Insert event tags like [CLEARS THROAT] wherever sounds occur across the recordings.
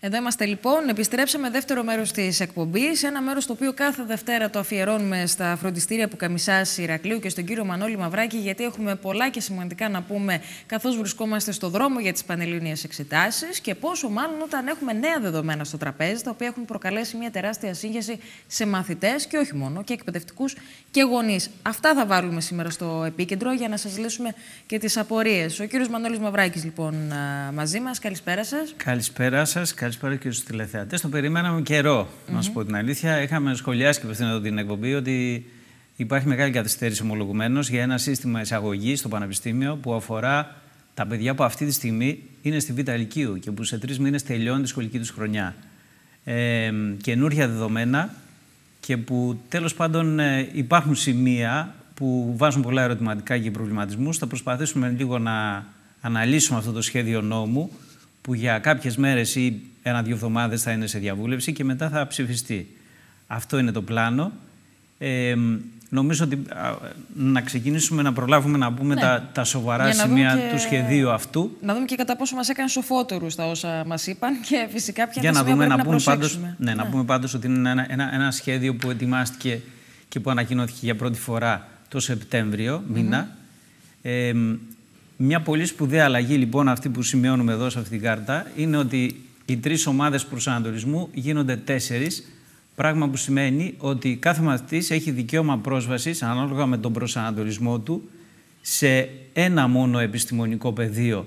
Εδώ είμαστε λοιπόν. Επιστρέψαμε δεύτερο μέρος της εκπομπής. Ένα μέρος το οποίο κάθε Δευτέρα το αφιερώνουμε στα φροντιστήρια που καμισάς Ηρακλείου και στον κύριο Μανώλη Μαυράκη, γιατί έχουμε πολλά και σημαντικά να πούμε καθώς βρισκόμαστε στο δρόμο για τις πανελληνίες εξετάσεις και πόσο μάλλον όταν έχουμε νέα δεδομένα στο τραπέζι, τα οποία έχουν προκαλέσει μια τεράστια σύγχυση σε μαθητές και όχι μόνο, και εκπαιδευτικούς και γονείς. Αυτά θα βάλουμε σήμερα στο επίκεντρο για να σας λύσουμε και τις απορίες. Ο κύριος Μανώλης Μαυράκης λοιπόν μαζί μας. Καλησπέρα σας. Καλησπέρα σας καλησπέρα και στους τηλεθεατές. Το περιμέναμε καιρό, mm να σου πω την αλήθεια. Είχαμε σχολιάσει και πριν την εκπομπή ότι υπάρχει μεγάλη καθυστέρηση ομολογουμένως για ένα σύστημα εισαγωγής στο Πανεπιστήμιο που αφορά τα παιδιά που αυτή τη στιγμή είναι στη Β' Λυκείου και που σε τρεις μήνες τελειώνει τη σχολική τους χρονιά. Ε, καινούργια δεδομένα και που τέλος πάντων ε, υπάρχουν σημεία που βάζουν πολλά ερωτηματικά και προβληματισμούς. Θα προσπαθήσουμε λίγο να αναλύσουμε αυτό το σχέδιο νόμου που για κάποιες μέρες ή ένα-δύο εβδομάδες θα είναι σε διαβούλευση και μετά θα ψηφιστεί. Αυτό είναι το πλάνο. Ε, νομίζω ότι να ξεκινήσουμε να προλάβουμε να πούμε ναι. τα, τα σοβαρά σημεία του σχεδίου αυτού. Να δούμε και κατά πόσο μας έκανε σοφότερους, τα όσα μας είπαν [LAUGHS] και φυσικά ποια είναι τα να δούμε, να, να ναι, ναι. πούμε πάντως, ναι, να πούμε πάντως ότι είναι ένα, ένα, ένα, σχέδιο που ετοιμάστηκε και που ανακοινώθηκε για πρώτη φορά το Σεπτέμβριο μήνα. Mm μια πολύ σπουδαία αλλαγή λοιπόν αυτή που σημειώνουμε εδώ σε αυτήν την κάρτα είναι ότι οι τρεις ομάδες προσανατολισμού γίνονται τέσσερις, πράγμα που σημαίνει ότι κάθε μαθητής έχει δικαίωμα πρόσβασης, ανάλογα με τον προσανατολισμό του, σε ένα μόνο επιστημονικό πεδίο.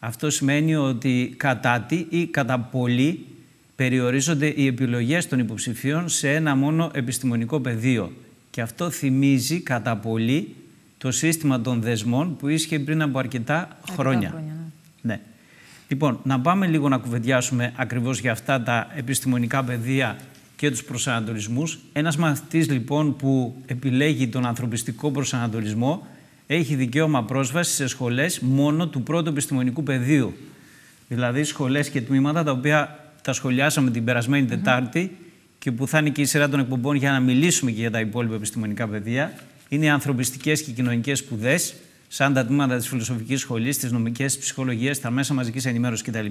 Αυτό σημαίνει ότι κατά τι ή κατά πολύ περιορίζονται οι επιλογές των υποψηφίων σε ένα μόνο επιστημονικό πεδίο. Και αυτό θυμίζει κατά πολύ το σύστημα των δεσμών που ίσχυε πριν από αρκετά χρόνια. ναι. ναι. Λοιπόν, να πάμε λίγο να κουβεντιάσουμε ακριβώς για αυτά τα επιστημονικά πεδία και τους προσανατολισμούς. Ένας μαθητής λοιπόν που επιλέγει τον ανθρωπιστικό προσανατολισμό έχει δικαίωμα πρόσβασης σε σχολές μόνο του πρώτου επιστημονικού πεδίου. Δηλαδή σχολές και τμήματα τα οποία τα σχολιάσαμε την περασμένη mm Τετάρτη και που θα είναι και η σειρά των εκπομπών για να μιλήσουμε και για τα υπόλοιπα επιστημονικά πεδία. Είναι οι ανθρωπιστικές και κοινωνικές σπουδές σαν τα τμήματα της φιλοσοφικής σχολής, της νομικής, ψυχολογίας, τα μέσα μαζικής ενημέρωσης κτλ.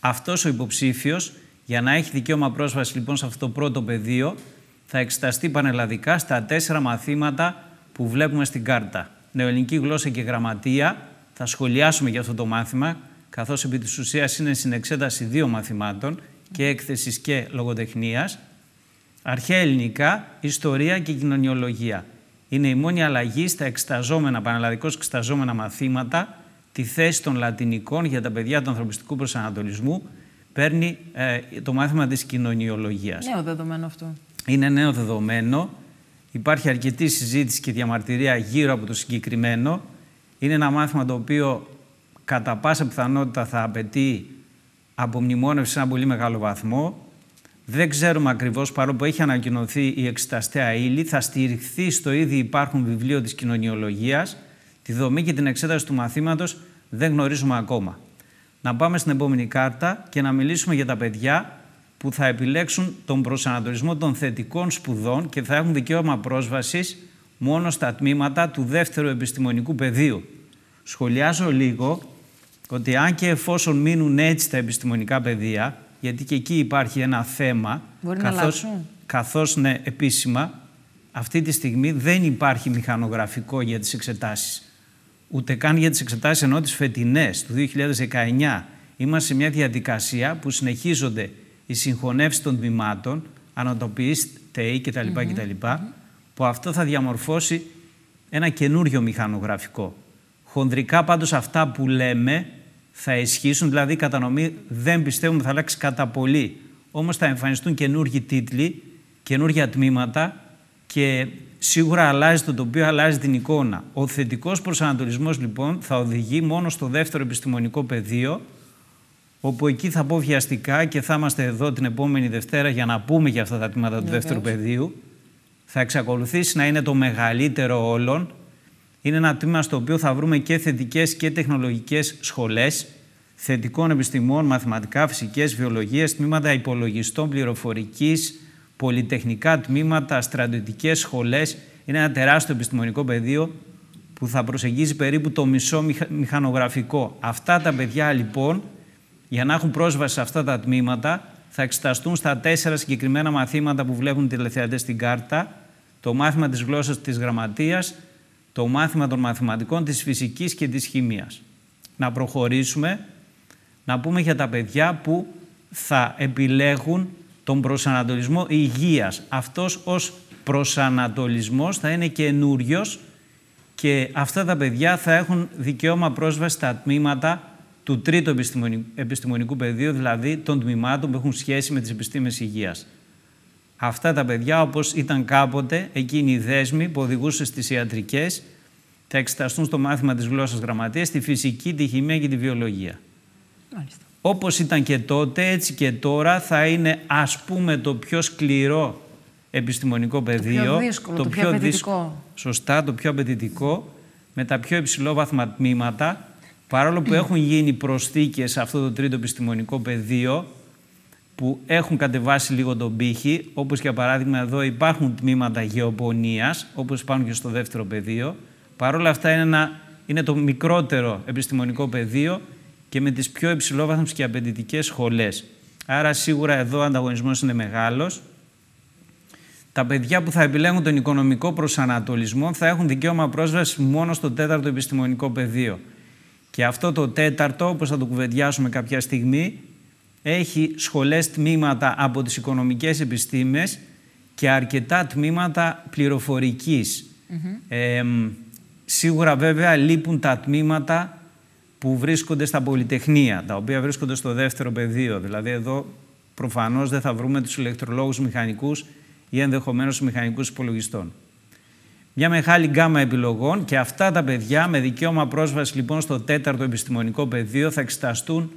Αυτός ο υποψήφιος, για να έχει δικαίωμα πρόσβασης λοιπόν σε αυτό το πρώτο πεδίο, θα εξεταστεί πανελλαδικά στα τέσσερα μαθήματα που βλέπουμε στην κάρτα. Νεοελληνική γλώσσα και γραμματεία. Θα σχολιάσουμε για αυτό το μάθημα, καθώς επί της ουσίας είναι συνεξέταση δύο μαθημάτων και έκθεσης και λογοτεχνίας. Αρχαία ελληνικά, ιστορία και κοινωνιολογία είναι η μόνη αλλαγή στα εξεταζόμενα, πανελλαδικώς εξεταζόμενα μαθήματα, τη θέση των λατινικών για τα παιδιά του ανθρωπιστικού προσανατολισμού, παίρνει ε, το μάθημα της κοινωνιολογίας. Νέο δεδομένο αυτό. Είναι νέο δεδομένο. Υπάρχει αρκετή συζήτηση και διαμαρτυρία γύρω από το συγκεκριμένο. Είναι ένα μάθημα το οποίο κατά πάσα πιθανότητα θα απαιτεί απομνημόνευση σε ένα πολύ μεγάλο βαθμό δεν ξέρουμε ακριβώς, παρόλο που έχει ανακοινωθεί η εξεταστέα ύλη, θα στηριχθεί στο ήδη υπάρχον βιβλίο της κοινωνιολογίας. Τη δομή και την εξέταση του μαθήματος δεν γνωρίζουμε ακόμα. Να πάμε στην επόμενη κάρτα και να μιλήσουμε για τα παιδιά που θα επιλέξουν τον προσανατολισμό των θετικών σπουδών και θα έχουν δικαίωμα πρόσβασης μόνο στα τμήματα του δεύτερου επιστημονικού πεδίου. Σχολιάζω λίγο ότι αν και εφόσον μείνουν έτσι τα επιστημονικά πεδία, γιατί και εκεί υπάρχει ένα θέμα. Μπορεί καθώς, να Καθώς, ναι, επίσημα, αυτή τη στιγμή δεν υπάρχει μηχανογραφικό για τις εξετάσεις. Ούτε καν για τις εξετάσεις ενώ τις φετινές του 2019. Είμαστε σε μια διαδικασία που συνεχίζονται οι συγχωνεύσεις των τμήματων, και ΤΕΙ κτλ. Mm -hmm. που αυτό θα διαμορφώσει ένα καινούριο μηχανογραφικό. Χονδρικά πάντως αυτά που λέμε θα ισχύσουν, δηλαδή η κατανομή δεν πιστεύουμε θα αλλάξει κατά πολύ. Όμως θα εμφανιστούν καινούργιοι τίτλοι, καινούργια τμήματα και σίγουρα αλλάζει το τοπίο, αλλάζει την εικόνα. Ο θετικός προσανατολισμός λοιπόν θα οδηγεί μόνο στο δεύτερο επιστημονικό πεδίο, όπου εκεί θα πω βιαστικά και θα είμαστε εδώ την επόμενη Δευτέρα για να πούμε για αυτά τα τμήματα του δεύτερου πεδίου. Θα εξακολουθήσει να είναι το μεγαλύτερο όλων, είναι ένα τμήμα στο οποίο θα βρούμε και θετικές και τεχνολογικές σχολές θετικών επιστημών, μαθηματικά, φυσικές, βιολογίες, τμήματα υπολογιστών, πληροφορικής, πολυτεχνικά τμήματα, στρατιωτικές σχολές. Είναι ένα τεράστιο επιστημονικό πεδίο που θα προσεγγίζει περίπου το μισό μηχανογραφικό. Αυτά τα παιδιά λοιπόν, για να έχουν πρόσβαση σε αυτά τα τμήματα, θα εξεταστούν στα τέσσερα συγκεκριμένα μαθήματα που βλέπουν οι τηλεθεατές στην κάρτα, το μάθημα της γλώσσας της γραμματείας, το μάθημα των μαθηματικών, της φυσικής και της χημίας. Να προχωρήσουμε, να πούμε για τα παιδιά που θα επιλέγουν τον προσανατολισμό υγείας. Αυτός ως προσανατολισμός θα είναι καινούριος και αυτά τα παιδιά θα έχουν δικαίωμα πρόσβαση στα τμήματα του τρίτου επιστημονικού πεδίου, δηλαδή των τμήματων που έχουν σχέση με τις επιστήμες υγείας αυτά τα παιδιά, όπως ήταν κάποτε εκείνη οι δέσμοι που οδηγούσε στις ιατρικές, θα εξεταστούν στο μάθημα της γλώσσας γραμματείας, τη φυσική, τη χημεία και τη βιολογία. Όπω Όπως ήταν και τότε, έτσι και τώρα θα είναι ας πούμε το πιο σκληρό επιστημονικό πεδίο. Το πιο δύσκολο, το, πιο, απαιτητικό. σωστά, το πιο απαιτητικό, με τα πιο υψηλό βαθμα τμήματα, παρόλο που [CLEARS THROAT] έχουν γίνει προσθήκες σε αυτό το τρίτο επιστημονικό πεδίο, που έχουν κατεβάσει λίγο τον πύχη, όπως για παράδειγμα εδώ υπάρχουν τμήματα γεωπονίας, όπως πάνω και στο δεύτερο πεδίο. Παρ' όλα αυτά είναι, ένα, είναι το μικρότερο επιστημονικό πεδίο και με τις πιο υψηλόβαθμες και απαιτητικές σχολές. Άρα σίγουρα εδώ ο ανταγωνισμός είναι μεγάλος. Τα παιδιά που θα επιλέγουν τον οικονομικό προσανατολισμό θα έχουν δικαίωμα πρόσβασης μόνο στο τέταρτο επιστημονικό πεδίο. Και αυτό το τέταρτο, όπως θα το κουβεντιάσουμε κάποια στιγμή, έχει σχολές τμήματα από τις οικονομικές επιστήμες και αρκετά τμήματα πληροφορικής. σίγουρα βέβαια λείπουν τα τμήματα που βρίσκονται στα πολυτεχνία, τα οποία βρίσκονται στο δεύτερο πεδίο. Δηλαδή εδώ προφανώς δεν θα βρούμε τους ηλεκτρολόγους μηχανικούς ή ενδεχομένως μηχανικούς υπολογιστών. Μια μεγάλη γκάμα επιλογών και αυτά τα παιδιά με δικαίωμα πρόσβασης λοιπόν στο τέταρτο επιστημονικό πεδίο θα εξεταστούν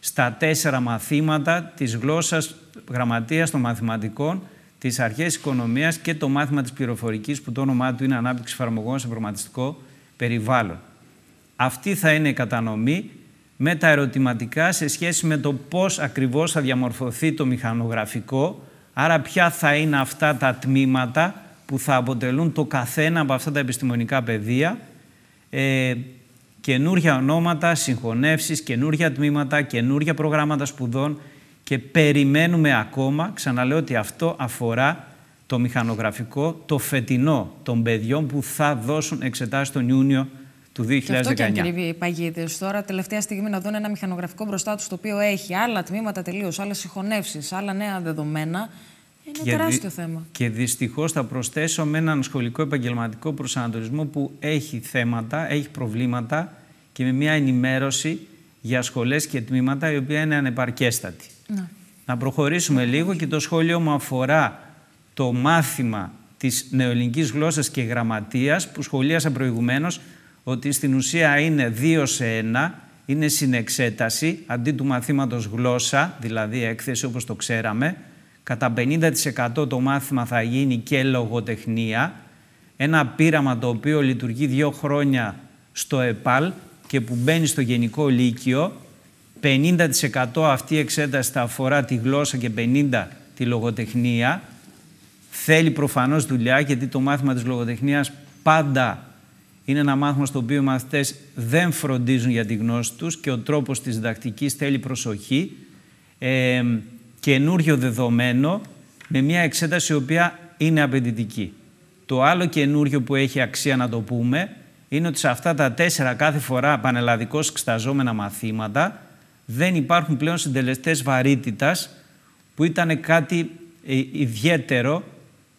στα τέσσερα μαθήματα της γλώσσας γραμματείας των μαθηματικών, της αρχές οικονομίας και το μάθημα της πληροφορικής που το όνομά του είναι ανάπτυξη εφαρμογών σε προγραμματιστικό περιβάλλον. Αυτή θα είναι η κατανομή με τα ερωτηματικά σε σχέση με το πώς ακριβώς θα διαμορφωθεί το μηχανογραφικό, άρα ποια θα είναι αυτά τα τμήματα που θα αποτελούν το καθένα από αυτά τα επιστημονικά πεδία, ε, καινούργια ονόματα, συγχωνεύσεις, καινούργια τμήματα, καινούργια προγράμματα σπουδών και περιμένουμε ακόμα, ξαναλέω ότι αυτό αφορά το μηχανογραφικό, το φετινό των παιδιών που θα δώσουν εξετάσεις τον Ιούνιο του 2019. Και αυτό και κύριε οι Τώρα, τελευταία στιγμή να δουν ένα μηχανογραφικό μπροστά τους το οποίο έχει άλλα τμήματα τελείως, άλλες συγχωνεύσεις, άλλα νέα δεδομένα. Είναι και τεράστιο δι... θέμα. Και δυστυχώς θα προσθέσω με έναν σχολικό επαγγελματικό προσανατολισμό που έχει θέματα, έχει προβλήματα και με μια ενημέρωση για σχολές και τμήματα η οποία είναι ανεπαρκέστατη. Ναι. Να, προχωρήσουμε ναι. λίγο και το σχόλιο μου αφορά το μάθημα της νεοελληνικής γλώσσας και γραμματείας που σχολίασα προηγουμένως ότι στην ουσία είναι δύο σε ένα, είναι συνεξέταση αντί του μαθήματος γλώσσα, δηλαδή έκθεση όπως το ξέραμε, κατά 50% το μάθημα θα γίνει και λογοτεχνία, ένα πείραμα το οποίο λειτουργεί δύο χρόνια στο ΕΠΑΛ και που μπαίνει στο Γενικό Λύκειο. 50% αυτή η εξέταση θα αφορά τη γλώσσα και 50% τη λογοτεχνία. Θέλει προφανώς δουλειά, γιατί το μάθημα της λογοτεχνίας πάντα είναι ένα μάθημα στο οποίο οι μαθητές δεν φροντίζουν για τη γνώση τους και ο τρόπος της διδακτικής θέλει προσοχή. Ε, καινούριο δεδομένο με μια εξέταση η οποία είναι απαιτητική. Το άλλο καινούριο που έχει αξία να το πούμε είναι ότι σε αυτά τα τέσσερα κάθε φορά πανελλαδικώς εξεταζόμενα μαθήματα δεν υπάρχουν πλέον συντελεστές βαρύτητας που ήταν κάτι ε, ιδιαίτερο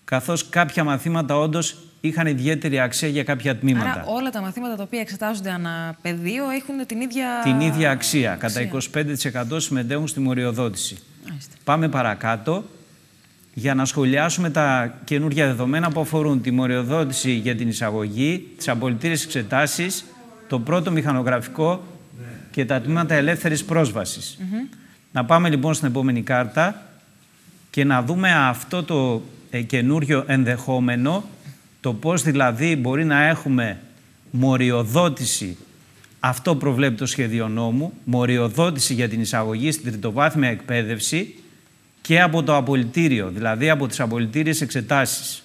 καθώς κάποια μαθήματα όντως είχαν ιδιαίτερη αξία για κάποια τμήματα. Άρα όλα τα μαθήματα τα οποία εξετάζονται ανά πεδίο έχουν την ίδια... Την ίδια αξία. αξία. Κατά 25% συμμετέχουν στη μοριοδότηση. Πάμε παρακάτω για να σχολιάσουμε τα καινούργια δεδομένα που αφορούν τη μοριοδότηση για την εισαγωγή, τις απολυτήρες εξετάσεις, το πρώτο μηχανογραφικό και τα τμήματα ελεύθερης πρόσβασης. Να πάμε λοιπόν στην επόμενη κάρτα και να δούμε αυτό το ε, καινούριο ενδεχόμενο, το πώς δηλαδή μπορεί να έχουμε μοριοδότηση αυτό προβλέπει το σχέδιο νόμου, μοριοδότηση για την εισαγωγή στην τριτοβάθμια εκπαίδευση και από το απολυτήριο, δηλαδή από τις απολυτήριες εξετάσεις.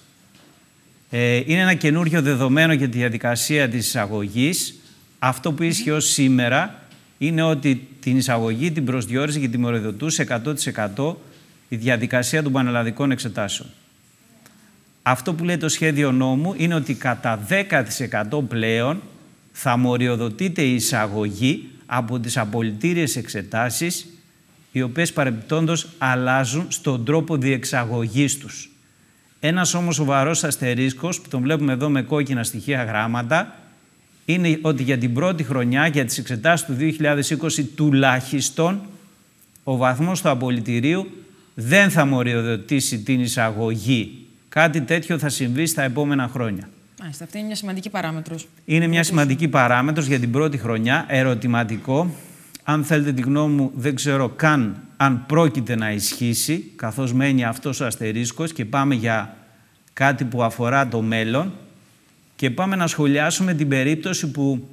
Ε, είναι ένα καινούριο δεδομένο για τη διαδικασία της εισαγωγής. Αυτό που ίσχυε ως σήμερα είναι ότι την εισαγωγή την προσδιορίζει και τη μοριοδοτούσε 100% η διαδικασία των πανελλαδικών εξετάσεων. Αυτό που λέει το σχέδιο νόμου είναι ότι κατά 10% πλέον θα μοριοδοτείται η εισαγωγή από τις απολυτήριες εξετάσεις, οι οποίες παρεμπιπτόντως αλλάζουν στον τρόπο διεξαγωγής τους. Ένας όμως σοβαρός αστερίσκος, που τον βλέπουμε εδώ με κόκκινα στοιχεία γράμματα, είναι ότι για την πρώτη χρονιά, για τις εξετάσεις του 2020 τουλάχιστον, ο βαθμός του απολυτηρίου δεν θα μοριοδοτήσει την εισαγωγή. Κάτι τέτοιο θα συμβεί στα επόμενα χρόνια. Μάλιστα, αυτή είναι μια σημαντική παράμετρος. Είναι μια σημαντική παράμετρος για την πρώτη χρονιά, ερωτηματικό. Αν θέλετε τη γνώμη μου, δεν ξέρω καν αν πρόκειται να ισχύσει, καθώς μένει αυτός ο αστερίσκος και πάμε για κάτι που αφορά το μέλλον και πάμε να σχολιάσουμε την περίπτωση που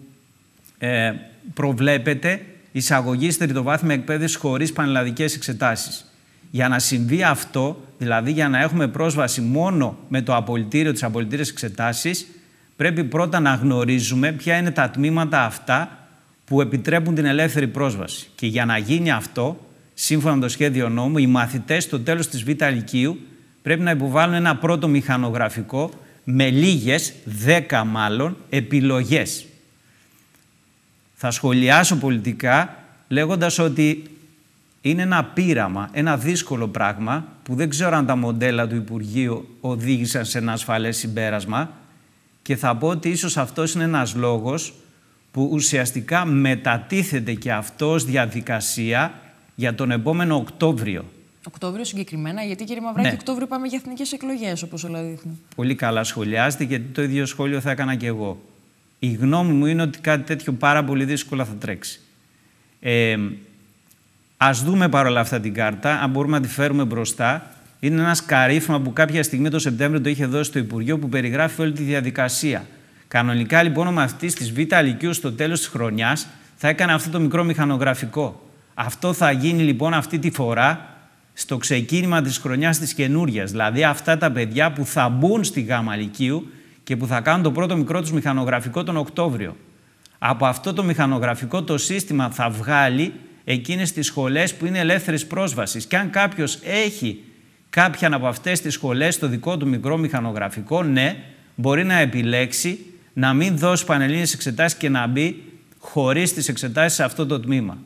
ε, προβλέπεται εισαγωγή στη τριτοβάθμια εκπαίδευσης χωρίς πανελλαδικές εξετάσεις. Για να συμβεί αυτό, δηλαδή για να έχουμε πρόσβαση μόνο με το απολυτήριο, της απολυτήριας εξετάσεις, πρέπει πρώτα να γνωρίζουμε ποια είναι τα τμήματα αυτά που επιτρέπουν την ελεύθερη πρόσβαση. Και για να γίνει αυτό, σύμφωνα με το σχέδιο νόμου, οι μαθητές στο τέλος της Β' πρέπει να υποβάλουν ένα πρώτο μηχανογραφικό με λίγες, δέκα μάλλον, επιλογές. Θα σχολιάσω πολιτικά λέγοντας ότι είναι ένα πείραμα, ένα δύσκολο πράγμα που δεν ξέρω αν τα μοντέλα του Υπουργείου οδήγησαν σε ένα ασφαλές συμπέρασμα και θα πω ότι ίσως αυτός είναι ένας λόγος που ουσιαστικά μετατίθεται και αυτός διαδικασία για τον επόμενο Οκτώβριο. Οκτώβριο συγκεκριμένα, γιατί κύριε Μαυράκη, ναι. Οκτώβριο πάμε για εθνικές εκλογές, όπως όλα δείχνουν. Πολύ καλά σχολιάζετε, γιατί το ίδιο σχόλιο θα έκανα και εγώ. Η γνώμη μου είναι ότι κάτι τέτοιο πάρα πολύ δύσκολα θα τρέξει. Ε, Ας δούμε παρόλα αυτά την κάρτα, αν μπορούμε να τη φέρουμε μπροστά. Είναι ένας καρύφημα που κάποια στιγμή το Σεπτέμβριο το είχε δώσει το Υπουργείο που περιγράφει όλη τη διαδικασία. Κανονικά λοιπόν ο μαθητής της Β' Αλικίου στο τέλος της χρονιάς θα έκανε αυτό το μικρό μηχανογραφικό. Αυτό θα γίνει λοιπόν αυτή τη φορά στο ξεκίνημα της χρονιάς της καινούργια. Δηλαδή αυτά τα παιδιά που θα μπουν στη γάμα Λυκείου και που θα κάνουν το πρώτο μικρό τους μηχανογραφικό τον Οκτώβριο. Από αυτό το μηχανογραφικό το σύστημα θα βγάλει εκείνες τις σχολές που είναι ελεύθερης πρόσβασης. Και αν κάποιος έχει κάποια από αυτές τις σχολές στο δικό του μικρό μηχανογραφικό, ναι, μπορεί να επιλέξει να μην δώσει πανελλήνιες εξετάσεις και να μπει χωρίς τις εξετάσεις σε αυτό το τμήμα.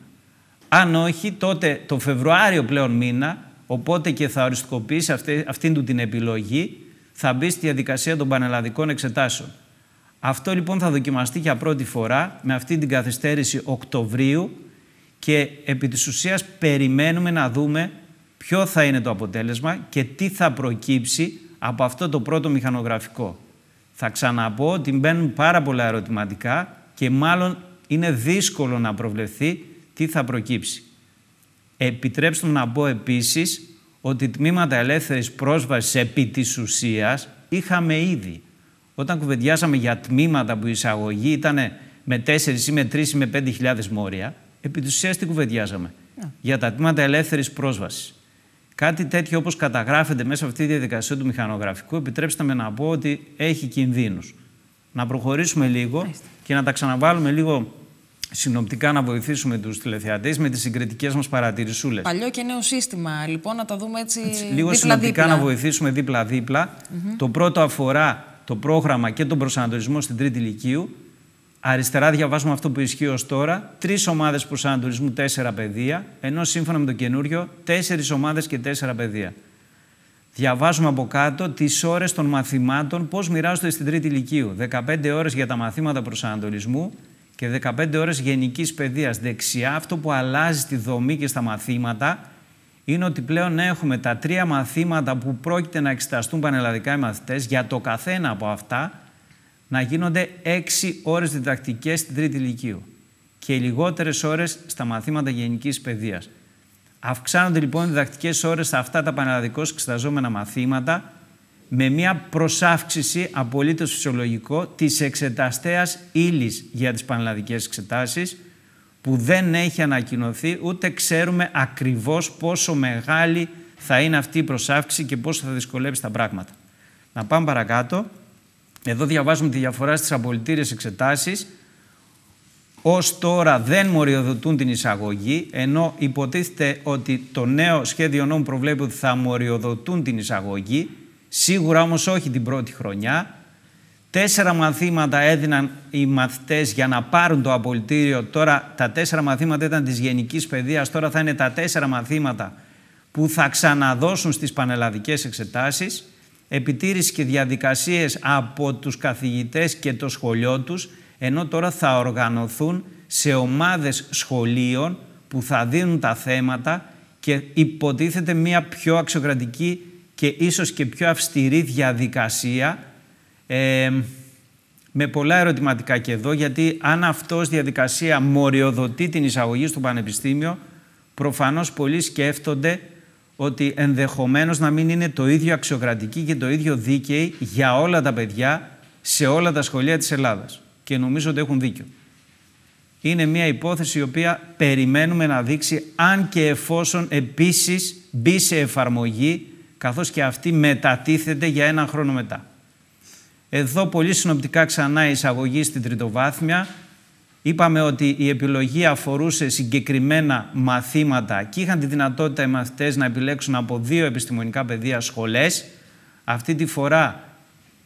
Αν όχι, τότε το Φεβρουάριο πλέον μήνα, οπότε και θα οριστικοποιήσει αυτή, αυτήν την επιλογή, θα μπει στη διαδικασία των πανελλαδικών εξετάσεων. Αυτό λοιπόν θα δοκιμαστεί για πρώτη φορά με αυτή την καθυστέρηση Οκτωβρίου και επί της ουσίας περιμένουμε να δούμε ποιο θα είναι το αποτέλεσμα και τι θα προκύψει από αυτό το πρώτο μηχανογραφικό. Θα ξαναπώ ότι μπαίνουν πάρα πολλά ερωτηματικά και μάλλον είναι δύσκολο να προβλεφθεί τι θα προκύψει. Επιτρέψτε μου να πω επίσης ότι τμήματα ελεύθερης πρόσβασης επί της ουσίας είχαμε ήδη. Όταν κουβεντιάσαμε για τμήματα που η εισαγωγή ήταν με 4 ή με 3 ή με 5.000 μόρια, επί της ουσίας τι κουβεντιάζαμε. Yeah. Ναι. Για τα τμήματα ελεύθερης πρόσβασης. Κάτι τέτοιο όπως καταγράφεται μέσα από αυτή τη διαδικασία του μηχανογραφικού, επιτρέψτε με να πω ότι έχει κινδύνους. Να προχωρήσουμε λίγο και να τα ξαναβάλουμε λίγο συνοπτικά να βοηθήσουμε τους τηλεθεατές με τις συγκριτικές μας παρατηρησούλες. Παλιό και νέο σύστημα, λοιπόν, να τα δούμε έτσι. έτσι λίγο δίπλα, συνοπτικά δίπλα. να βοηθήσουμε δίπλα-δίπλα. Mm -hmm. Το πρώτο αφορά το πρόγραμμα και τον προσανατολισμό στην τρίτη ηλικίου. Αριστερά διαβάζουμε αυτό που ισχύει ως τώρα. Τρεις ομάδες προσανατολισμού, τέσσερα παιδεία. Ενώ σύμφωνα με το καινούριο, τέσσερις ομάδες και τέσσερα παιδεία. Διαβάζουμε από κάτω τις ώρες των μαθημάτων, πώς μοιράζονται στην τρίτη ηλικίου. 15 ώρες για τα μαθήματα προσανατολισμού και 15 ώρες γενικής παιδείας. Δεξιά, αυτό που αλλάζει στη δομή και στα μαθήματα είναι ότι πλέον έχουμε τα τρία μαθήματα που πρόκειται να εξεταστούν πανελλαδικά οι μαθητές για το καθένα από αυτά να γίνονται 6 ώρες διδακτικές στην τρίτη ηλικίου και λιγότερες ώρες στα μαθήματα γενικής παιδείας. Αυξάνονται λοιπόν οι διδακτικές ώρες σε αυτά τα πανελλαδικώς εξεταζόμενα μαθήματα με μια προσάυξηση απολύτως φυσιολογικό της εξεταστέας ύλης για τις πανελλαδικές εξετάσεις που δεν έχει ανακοινωθεί ούτε ξέρουμε ακριβώς πόσο μεγάλη θα είναι αυτή η προσάυξη και πόσο θα δυσκολεύσει τα πράγματα. Να πάμε παρακάτω. Εδώ διαβάζουμε τη διαφορά στις απολυτήριες εξετάσεις. Ως τώρα δεν μοριοδοτούν την εισαγωγή, ενώ υποτίθεται ότι το νέο σχέδιο νόμου προβλέπει ότι θα μοριοδοτούν την εισαγωγή, σίγουρα όμως όχι την πρώτη χρονιά. Τέσσερα μαθήματα έδιναν οι μαθητές για να πάρουν το απολυτήριο. Τώρα τα τέσσερα μαθήματα ήταν της γενικής παιδείας, τώρα θα είναι τα τέσσερα μαθήματα που θα ξαναδώσουν στις πανελλαδικές εξετάσεις επιτήρηση και διαδικασίες από τους καθηγητές και το σχολείο τους, ενώ τώρα θα οργανωθούν σε ομάδες σχολείων που θα δίνουν τα θέματα και υποτίθεται μια πιο αξιοκρατική και ίσως και πιο αυστηρή διαδικασία ε, με πολλά ερωτηματικά και εδώ, γιατί αν αυτός διαδικασία μοριοδοτεί την εισαγωγή στο Πανεπιστήμιο, προφανώς πολλοί σκέφτονται ότι ενδεχομένως να μην είναι το ίδιο αξιοκρατική και το ίδιο δίκαιη για όλα τα παιδιά σε όλα τα σχολεία της Ελλάδας. Και νομίζω ότι έχουν δίκιο. Είναι μια υπόθεση η οποία περιμένουμε να δείξει αν και εφόσον επίσης μπει σε εφαρμογή καθώς και αυτή μετατίθεται για ένα χρόνο μετά. Εδώ πολύ συνοπτικά ξανά η εισαγωγή στην τριτοβάθμια Είπαμε ότι η επιλογή αφορούσε συγκεκριμένα μαθήματα και είχαν τη δυνατότητα οι μαθητές να επιλέξουν από δύο επιστημονικά πεδία σχολές. Αυτή τη φορά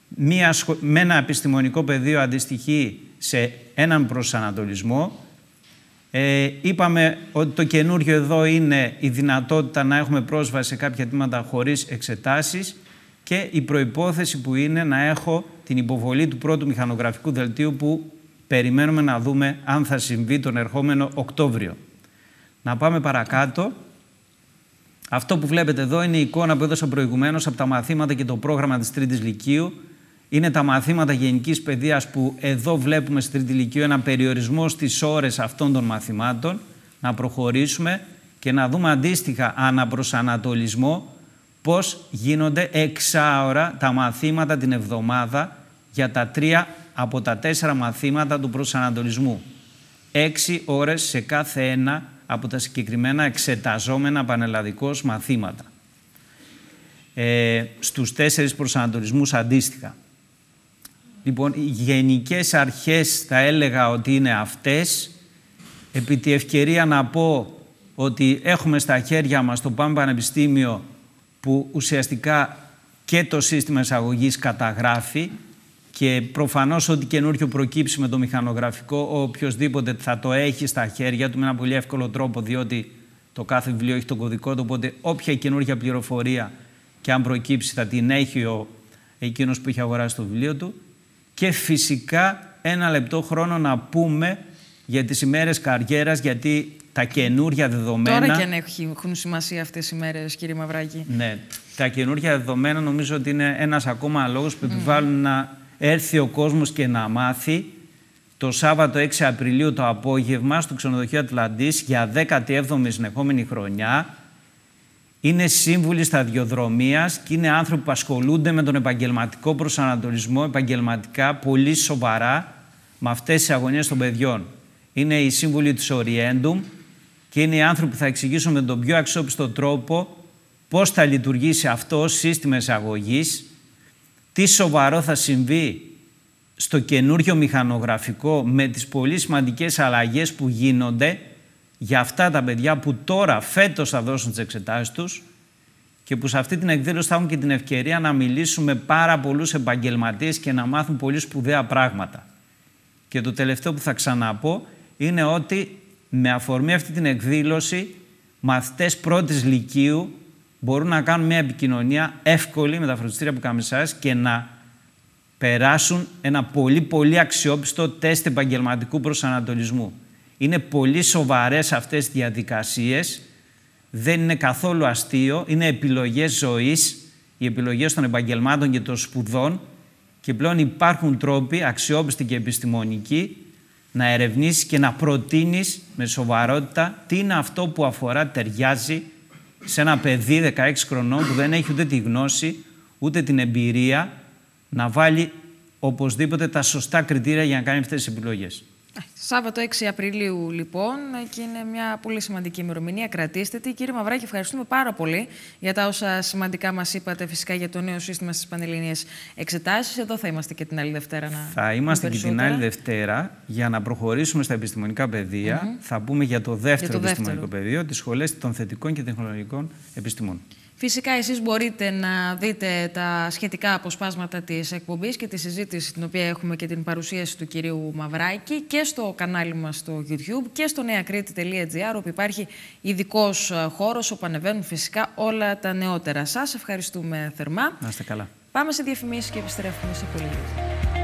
μία, με ένα επιστημονικό πεδίο αντιστοιχεί σε έναν προσανατολισμό. Ε, είπαμε ότι το καινούριο εδώ είναι η δυνατότητα να έχουμε πρόσβαση σε κάποια τμήματα χωρίς εξετάσεις και η προϋπόθεση που είναι να έχω την υποβολή του πρώτου μηχανογραφικού δελτίου που περιμένουμε να δούμε αν θα συμβεί τον ερχόμενο Οκτώβριο. Να πάμε παρακάτω. Αυτό που βλέπετε εδώ είναι η εικόνα που έδωσα προηγουμένως από τα μαθήματα και το πρόγραμμα της Τρίτης Λυκείου. Είναι τα μαθήματα γενικής παιδείας που εδώ βλέπουμε στη Τρίτη Λυκείου ένα περιορισμό στις ώρες αυτών των μαθημάτων. Να προχωρήσουμε και να δούμε αντίστοιχα αναπροσανατολισμό πώς γίνονται εξάωρα τα μαθήματα την εβδομάδα για τα τρία από τα τέσσερα μαθήματα του προσανατολισμού. Έξι ώρες σε κάθε ένα από τα συγκεκριμένα εξεταζόμενα πανελλαδικώς μαθήματα. Ε, στους τέσσερις προσανατολισμούς αντίστοιχα. Λοιπόν, οι γενικές αρχές θα έλεγα ότι είναι αυτές. Επί τη ευκαιρία να πω ότι έχουμε στα χέρια μας το ΠΑΜ Πανεπιστήμιο που ουσιαστικά και το σύστημα εισαγωγής καταγράφει και προφανώς ό,τι καινούριο προκύψει με το μηχανογραφικό, ο οποιοδήποτε θα το έχει στα χέρια του με ένα πολύ εύκολο τρόπο, διότι το κάθε βιβλίο έχει τον κωδικό του, οπότε όποια καινούργια πληροφορία και αν προκύψει θα την έχει ο εκείνος που έχει αγοράσει το βιβλίο του. Και φυσικά ένα λεπτό χρόνο να πούμε για τις ημέρες καριέρας, γιατί τα καινούργια δεδομένα... Τώρα και αν έχουν σημασία αυτές οι ημέρες, κύριε Μαυράκη. Ναι, τα καινούργια δεδομένα νομίζω ότι είναι ένας ακόμα λόγος που επιβάλλουν mm. να έρθει ο κόσμος και να μάθει το Σάββατο 6 Απριλίου το απόγευμα στο ξενοδοχείο Ατλαντής για 17η συνεχόμενη χρονιά. Είναι σύμβουλοι σταδιοδρομίας και είναι άνθρωποι που ασχολούνται με τον επαγγελματικό προσανατολισμό επαγγελματικά πολύ σοβαρά με αυτές τις αγωνίες των παιδιών. Είναι οι σύμβουλοι του Orientum και είναι οι άνθρωποι που θα εξηγήσουν με τον πιο αξιόπιστο τρόπο πώς θα λειτουργήσει αυτό σύστημα εισαγωγής τι σοβαρό θα συμβεί στο καινούριο μηχανογραφικό με τις πολύ σημαντικές αλλαγές που γίνονται για αυτά τα παιδιά που τώρα φέτος θα δώσουν τις εξετάσεις τους και που σε αυτή την εκδήλωση θα έχουν και την ευκαιρία να μιλήσουν με πάρα πολλούς επαγγελματίες και να μάθουν πολύ σπουδαία πράγματα. Και το τελευταίο που θα ξαναπώ είναι ότι με αφορμή αυτή την εκδήλωση μαθητές πρώτης λυκείου μπορούν να κάνουν μια επικοινωνία εύκολη με τα φροντιστήρια που κάνουμε και να περάσουν ένα πολύ πολύ αξιόπιστο τεστ επαγγελματικού προσανατολισμού. Είναι πολύ σοβαρές αυτές οι διαδικασίες, δεν είναι καθόλου αστείο, είναι επιλογές ζωής, οι επιλογές των επαγγελμάτων και των σπουδών και πλέον υπάρχουν τρόποι αξιόπιστοι και επιστημονικοί να ερευνήσεις και να προτείνεις με σοβαρότητα τι είναι αυτό που αφορά, ταιριάζει σε ένα παιδί 16 χρονών που δεν έχει ούτε τη γνώση, ούτε την εμπειρία να βάλει οπωσδήποτε τα σωστά κριτήρια για να κάνει αυτές τις επιλογές. Σάββατο 6 Απριλίου, λοιπόν, και είναι μια πολύ σημαντική ημερομηνία. Κρατήστε τη. Κύριε Μαυράκη, ευχαριστούμε πάρα πολύ για τα όσα σημαντικά μας είπατε φυσικά για το νέο σύστημα στις πανελληνίες εξετάσεις. Εδώ θα είμαστε και την άλλη Δευτέρα να Θα είμαστε και την άλλη Δευτέρα για να προχωρήσουμε στα επιστημονικά πεδία. Θα πούμε για το δεύτερο, για το δεύτερο. επιστημονικό πεδίο, τις σχολές των θετικών και τεχνολογικών επιστημών. Φυσικά εσείς μπορείτε να δείτε τα σχετικά αποσπάσματα της εκπομπής και τη συζήτηση την οποία έχουμε και την παρουσίαση του κυρίου Μαυράκη και στο κανάλι μας στο YouTube και στο neacrete.gr όπου υπάρχει ειδικός ε, χώρος όπου ανεβαίνουν φυσικά όλα τα νεότερα. Σας ευχαριστούμε θερμά. Να είστε καλά. Πάμε σε διαφημίσεις και επιστρέφουμε σε πολύ λίγο.